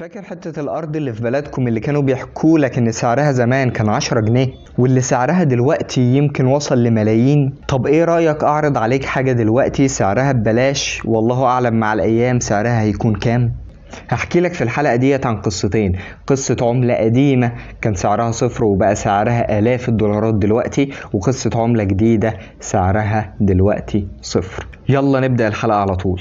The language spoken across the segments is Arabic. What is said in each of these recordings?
فاكر حتة الأرض اللي في بلدكم اللي كانوا بيحكوا لك إن سعرها زمان كان 10 جنيه واللي سعرها دلوقتي يمكن وصل لملايين؟ طب إيه رأيك أعرض عليك حاجة دلوقتي سعرها ببلاش والله أعلم مع الأيام سعرها هيكون كام؟ هحكي لك في الحلقة ديت عن قصتين قصة عملة قديمة كان سعرها صفر وبقى سعرها آلاف الدولارات دلوقتي وقصة عملة جديدة سعرها دلوقتي صفر يلا نبدأ الحلقة على طول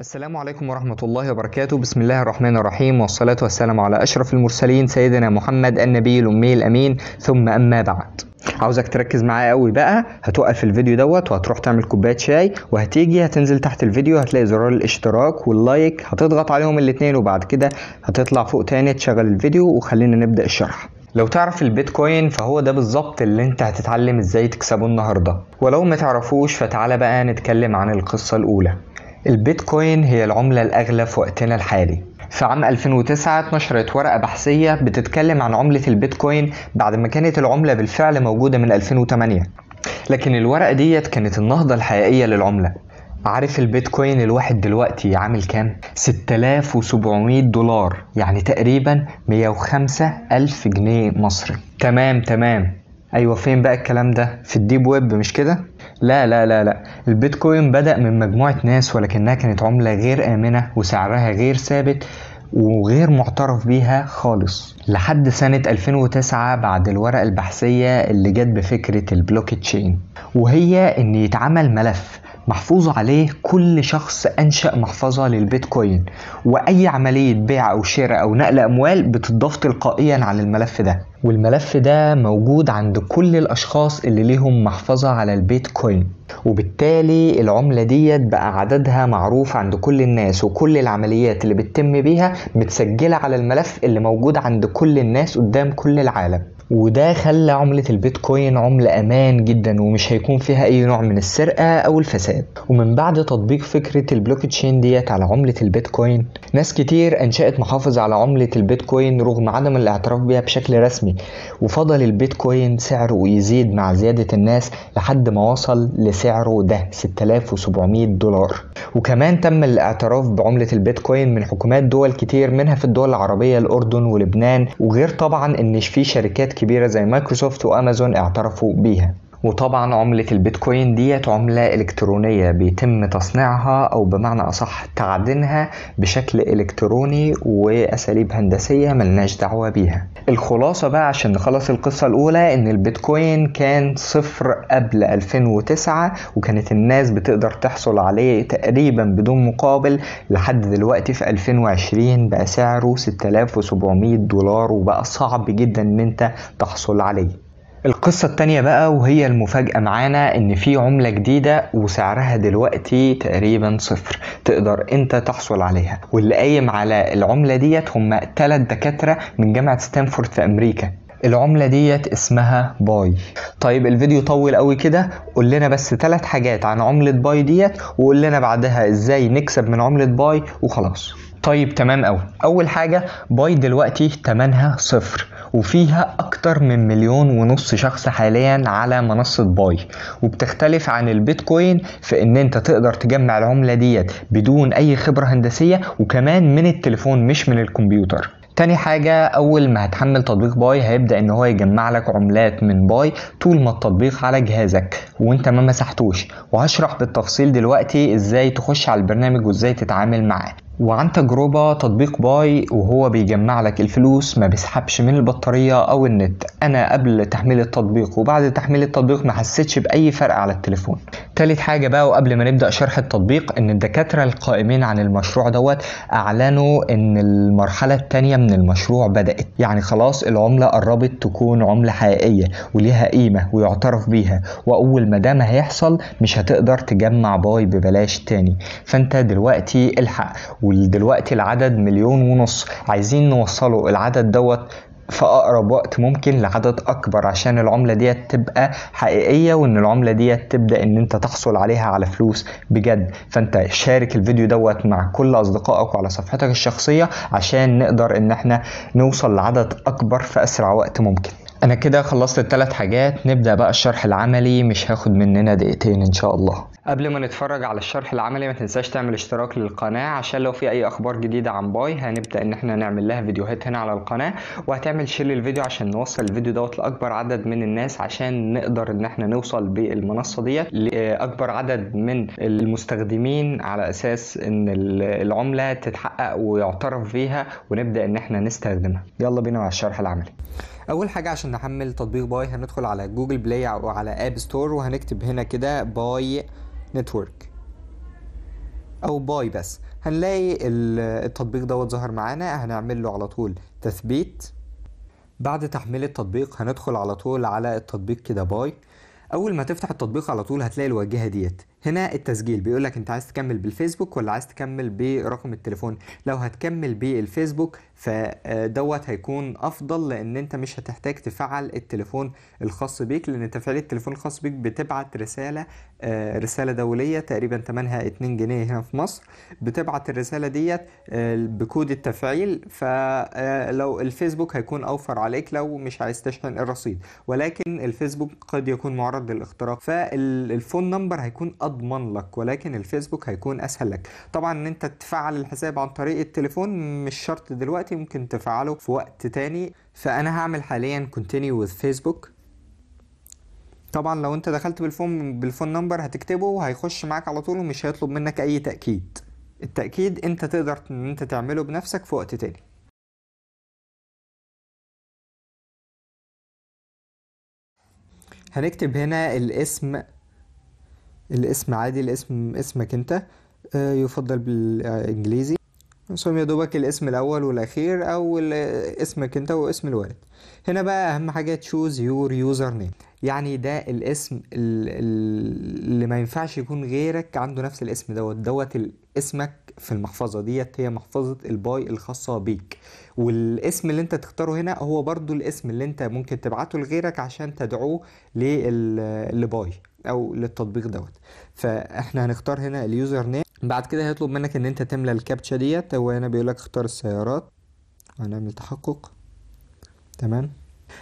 السلام عليكم ورحمة الله وبركاته بسم الله الرحمن الرحيم والصلاة والسلام على أشرف المرسلين سيدنا محمد النبي الأمي الأمين ثم أما بعد عاوزك تركز معايا قوي بقى هتوقف الفيديو دوت وهتروح تعمل كوبايه شاي وهتيجي هتنزل تحت الفيديو هتلاقي زرار الاشتراك واللايك هتضغط عليهم الاتنين وبعد كده هتطلع فوق تاني تشغل الفيديو وخلينا نبدأ الشرح لو تعرف البيتكوين فهو ده بالظبط اللي انت هتتعلم ازاي تكسبه النهارده ولو ما تعرفوش فتعالى بقى نتكلم عن القصه الاولى البيتكوين هي العملة الأغلى في وقتنا الحالي في عام 2009 اتنشرت ورقة بحثية بتتكلم عن عملة البيتكوين بعد ما كانت العملة بالفعل موجودة من 2008 لكن الورقة ديت كانت النهضة الحقيقية للعملة عارف البيتكوين الواحد دلوقتي عامل كام؟ 6700 دولار يعني تقريبا 105 ألف جنيه مصري تمام تمام أيوة فين بقى الكلام ده؟ في الديب ويب مش كده؟ لا لا لا لا البيتكوين بدأ من مجموعة ناس ولكنها كانت عملة غير آمنة وسعرها غير ثابت وغير معترف بيها خالص لحد سنة 2009 بعد الورقة البحثية اللي جت بفكرة البلوك تشين وهي ان يتعمل ملف محفوظ عليه كل شخص أنشأ محفظة للبيتكوين وأي عملية بيع أو شراء أو نقل أموال بتضاف تلقائيا على الملف ده والملف ده موجود عند كل الأشخاص اللي ليهم محفظة على البيتكوين وبالتالي العملة ديت بقى عددها معروف عند كل الناس وكل العمليات اللي بتتم بيها متسجلة على الملف اللي موجود عند كل الناس قدام كل العالم وده خلى عملة البيتكوين عملة أمان جدا ومش هيكون فيها أي نوع من السرقة أو الفساد ومن بعد تطبيق فكرة البلوك تشين ديت على عملة البيتكوين ناس كتير أنشأت محافظ على عملة البيتكوين رغم عدم الاعتراف بها بشكل رسمي العالمي وفضل البيتكوين سعره يزيد مع زيادة الناس لحد ما وصل لسعره ده 6700 دولار وكمان تم الاعتراف بعملة البيتكوين من حكومات دول كتير منها في الدول العربية الأردن ولبنان وغير طبعا إن في شركات كبيرة زي مايكروسوفت وأمازون اعترفوا بيها وطبعا عملة البيتكوين ديت عملة إلكترونية بيتم تصنيعها أو بمعنى أصح تعدينها بشكل إلكتروني وأساليب هندسية ملناش دعوة بيها الخلاصة بقى عشان نخلص القصة الأولى إن البيتكوين كان صفر قبل 2009 وكانت الناس بتقدر تحصل عليه تقريبا بدون مقابل لحد دلوقتي في 2020 بقى سعره 6700 دولار وبقى صعب جدا إن أنت تحصل عليه القصة التانية بقى وهي المفاجأة معانا ان في عملة جديدة وسعرها دلوقتي تقريبا صفر تقدر انت تحصل عليها واللي قايم على العملة ديت هم تلات دكاترة من جامعة ستانفورد في امريكا العملة ديت اسمها باي طيب الفيديو طول قوي كده قول لنا بس ثلاث حاجات عن عملة باي ديت وقول لنا بعدها ازاي نكسب من عملة باي وخلاص طيب تمام قوي اول حاجه باي دلوقتي تمنها صفر وفيها اكتر من مليون ونص شخص حاليا على منصه باي وبتختلف عن البيتكوين في ان انت تقدر تجمع العمله ديت بدون اي خبره هندسيه وكمان من التليفون مش من الكمبيوتر تاني حاجة أول ما هتحمل تطبيق باي هيبدأ إن هو يجمع لك عملات من باي طول ما التطبيق على جهازك وأنت ما مسحتوش وهشرح بالتفصيل دلوقتي إزاي تخش على البرنامج وإزاي تتعامل معاه وعن تجربة تطبيق باي وهو بيجمع لك الفلوس ما بيسحبش من البطارية أو النت أنا قبل تحميل التطبيق وبعد تحميل التطبيق ما حسيتش بأي فرق على التليفون تالت حاجة بقى وقبل ما نبدأ شرح التطبيق إن الدكاترة القائمين عن المشروع دوت أعلنوا إن المرحلة التانية من المشروع بدأت يعني خلاص العملة قربت تكون عملة حقيقية وليها قيمة ويعترف بيها وأول ما ده ما هيحصل مش هتقدر تجمع باي ببلاش تاني فأنت دلوقتي الحق ودلوقتي العدد مليون ونص عايزين نوصله العدد دوت في اقرب وقت ممكن لعدد اكبر عشان العمله ديت تبقى حقيقيه وان العمله ديت تبدا ان انت تحصل عليها على فلوس بجد فانت شارك الفيديو دوت مع كل اصدقائك وعلى صفحتك الشخصيه عشان نقدر ان احنا نوصل لعدد اكبر في اسرع وقت ممكن انا كده خلصت الثلاث حاجات نبدا بقى الشرح العملي مش هاخد مننا دقيقتين ان شاء الله قبل ما نتفرج على الشرح العملي ما تنساش تعمل اشتراك للقناة عشان لو في اي اخبار جديدة عن باي هنبدأ ان احنا نعمل لها فيديوهات هنا على القناة وهتعمل شير للفيديو عشان نوصل الفيديو دوت لاكبر عدد من الناس عشان نقدر ان احنا نوصل بالمنصة ديت لاكبر عدد من المستخدمين على اساس ان العملة تتحقق ويعترف بيها ونبدأ ان احنا نستخدمها يلا بينا على الشرح العملي اول حاجه عشان نحمل تطبيق باي هندخل على جوجل بلاي او على اب ستور وهنكتب هنا كده باي نتورك او باي بس هنلاقي التطبيق دوت ظهر معانا هنعمل له على طول تثبيت بعد تحميل التطبيق هندخل على طول على التطبيق كده باي اول ما تفتح التطبيق على طول هتلاقي الواجهه ديت هنا التسجيل بيقول لك انت عايز تكمل بالفيسبوك ولا عايز تكمل برقم التليفون لو هتكمل بالفيسبوك فدوت هيكون افضل لان انت مش هتحتاج تفعل التليفون الخاص بيك لان تفعيل التليفون الخاص بيك بتبعت رساله آه، رساله دوليه تقريبا تمنها 2 جنيه هنا في مصر بتبعت الرساله ديت آه، بكود التفعيل فلو آه، الفيسبوك هيكون اوفر عليك لو مش عايز تشحن الرصيد ولكن الفيسبوك قد يكون معرض للاختراق فالفون نمبر هيكون اضمن لك ولكن الفيسبوك هيكون اسهل لك طبعا ان انت تفعل الحساب عن طريق التليفون مش شرط دلوقتي ممكن تفعله في وقت تاني فانا هعمل حاليا continue with فيسبوك طبعا لو انت دخلت بالفون بالفون نمبر هتكتبه وهيخش معاك على طول ومش هيطلب منك اي تاكيد التاكيد انت تقدر ان انت تعمله بنفسك في وقت تاني هنكتب هنا الاسم الاسم عادي الاسم اسمك انت آه، يفضل بالانجليزي ثم يا دوبك الاسم الاول والاخير او اسمك انت واسم الوالد هنا بقى اهم حاجه تشوز يور يوزر نيم يعني ده الاسم اللي ما ينفعش يكون غيرك عنده نفس الاسم دوت دوت اسمك في المحفظه ديت هي محفظه الباي الخاصه بيك والاسم اللي انت تختاره هنا هو برضو الاسم اللي انت ممكن تبعته لغيرك عشان تدعوه للباي او للتطبيق دوت فاحنا هنختار هنا اليوزر نيم بعد كده هيطلب منك ان انت تملى الكابتشا ديت هو هنا بيقولك اختار السيارات هنعمل تحقق تمام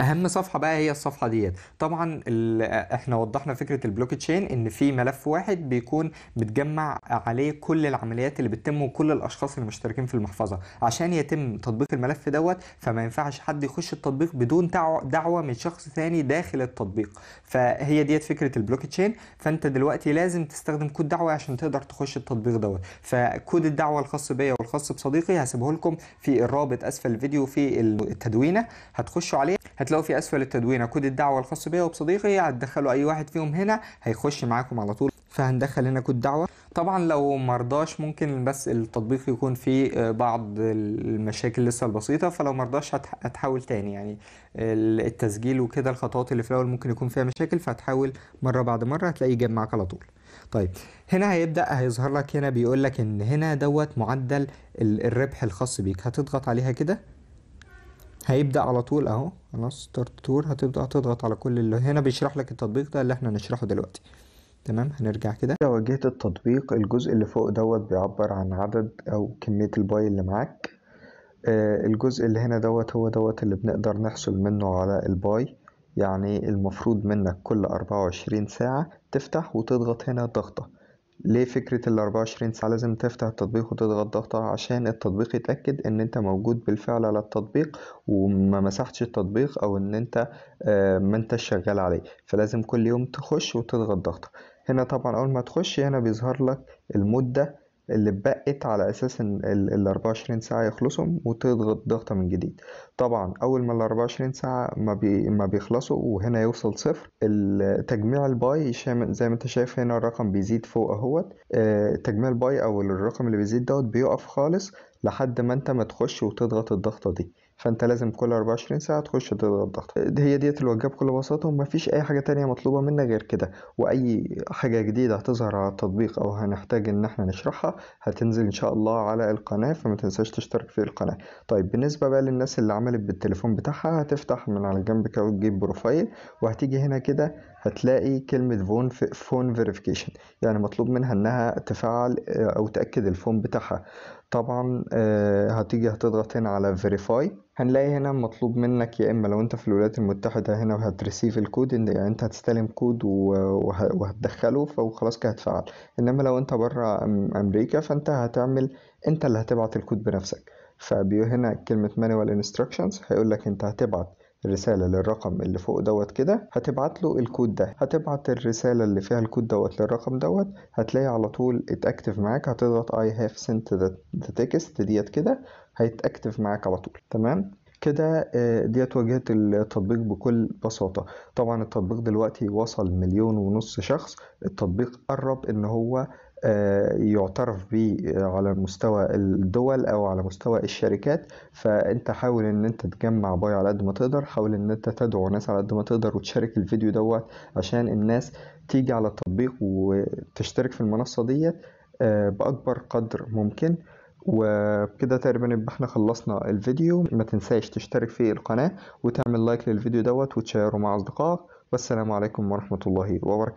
اهم صفحه بقى هي الصفحه ديت طبعا آه، احنا وضحنا فكره البلوك تشين ان في ملف واحد بيكون بتجمع عليه كل العمليات اللي بتتم وكل الاشخاص اللي مشتركين في المحفظه عشان يتم تطبيق الملف دوت فما ينفعش حد يخش التطبيق بدون دعوه من شخص ثاني داخل التطبيق فهي ديت فكره البلوك تشين فانت دلوقتي لازم تستخدم كود دعوه عشان تقدر تخش التطبيق دوت فكود الدعوه الخاص بيا والخاص بصديقي هسيبه لكم في الرابط اسفل الفيديو في التدوينه هتخشوا عليه هتلاقوا في اسفل التدوينه كود الدعوه الخاص بيا وبصديقي هتدخلوا اي واحد فيهم هنا هيخش معاكم على طول فهندخل هنا كود دعوه طبعا لو مرضاش ممكن بس التطبيق يكون فيه آه، بعض المشاكل لسه البسيطه فلو مرضاش هتحاول تاني يعني التسجيل وكده الخطوات اللي في الاول ممكن يكون فيها مشاكل فهتحاول مره بعد مره هتلاقيه جاب معاك على طول طيب هنا هيبدا هيظهر لك هنا بيقول لك ان هنا دوت معدل الربح الخاص بيك هتضغط عليها كده هيبدأ على طول اهو خلاص ستارت تور هتبدأ تضغط على كل اللي هنا بيشرح لك التطبيق ده اللي احنا هنشرحه دلوقتي تمام هنرجع كده لو واجهت التطبيق الجزء اللي فوق دوت بيعبر عن عدد او كمية الباي اللي معاك آه الجزء اللي هنا دوت هو دوت اللي بنقدر نحصل منه على الباي يعني المفروض منك كل 24 ساعة تفتح وتضغط هنا ضغطة ليه فكرة ال 24 ساعة لازم تفتح التطبيق وتضغط ضغطة عشان التطبيق يتأكد إن أنت موجود بالفعل على التطبيق وما مسحتش التطبيق أو إن أنت آه، ما انت شغال عليه فلازم كل يوم تخش وتضغط ضغطة هنا طبعا أول ما تخش هنا بيظهر لك المدة اللي اتبقت على اساس ان ال 24 ساعه يخلصهم وتضغط ضغطه من جديد طبعا اول ما ال 24 ساعه ما, بي ما بيخلصوا وهنا يوصل صفر تجميع الباي زي ما انت شايف هنا الرقم بيزيد فوق اهوت آه، تجميع الباي او الرقم اللي بيزيد دوت بيقف خالص لحد ما انت ما تخش وتضغط الضغطه دي فانت لازم كل 24 ساعه تخش تضغط الضغط هي ديت الوجبه بكل بساطه ومفيش اي حاجه تانية مطلوبه منا غير كده واي حاجه جديده هتظهر على التطبيق او هنحتاج ان احنا نشرحها هتنزل ان شاء الله على القناه فما تنساش تشترك في القناه طيب بالنسبه بقى للناس اللي عملت بالتليفون بتاعها هتفتح من على الجنب كده وتجيب بروفايل وهتيجي هنا كده هتلاقي كلمة فون في فون فيريفيكيشن يعني مطلوب منها انها تفعل آه، او تأكد الفون بتاعها طبعا آه، هتيجي هتضغط هنا على فيريفاي هنلاقي هنا مطلوب منك يا اما لو انت في الولايات المتحدة هنا هتريسيف الكود ان يعني انت هتستلم كود وهتدخله فخلاص كده هتفعل انما لو انت بره امريكا فانت هتعمل انت اللي هتبعت الكود بنفسك فبيو هنا كلمة manual instructions هيقول لك انت هتبعت رسالة للرقم اللي فوق دوت كده هتبعت له الكود ده هتبعت الرسالة اللي فيها الكود دوت للرقم دوت هتلاقي على طول اتأكتف معاك هتضغط I have sent the text ديت كده هيتأكتف معاك على طول تمام كده آه، ديت واجهة التطبيق بكل بساطة طبعا التطبيق دلوقتي وصل مليون ونص شخص التطبيق قرب ان هو آه، يعترف به آه، على مستوى الدول او على مستوى الشركات فانت حاول ان انت تجمع باي على قد ما تقدر حاول ان انت تدعو ناس على قد ما تقدر وتشارك الفيديو دوت عشان الناس تيجي على التطبيق وتشترك في المنصة ديت آه، باكبر قدر ممكن وبكده تقريبا يبقى احنا خلصنا الفيديو ما تنساش تشترك في القناة وتعمل لايك للفيديو دوت وتشيره مع اصدقائك والسلام عليكم ورحمة الله وبركاته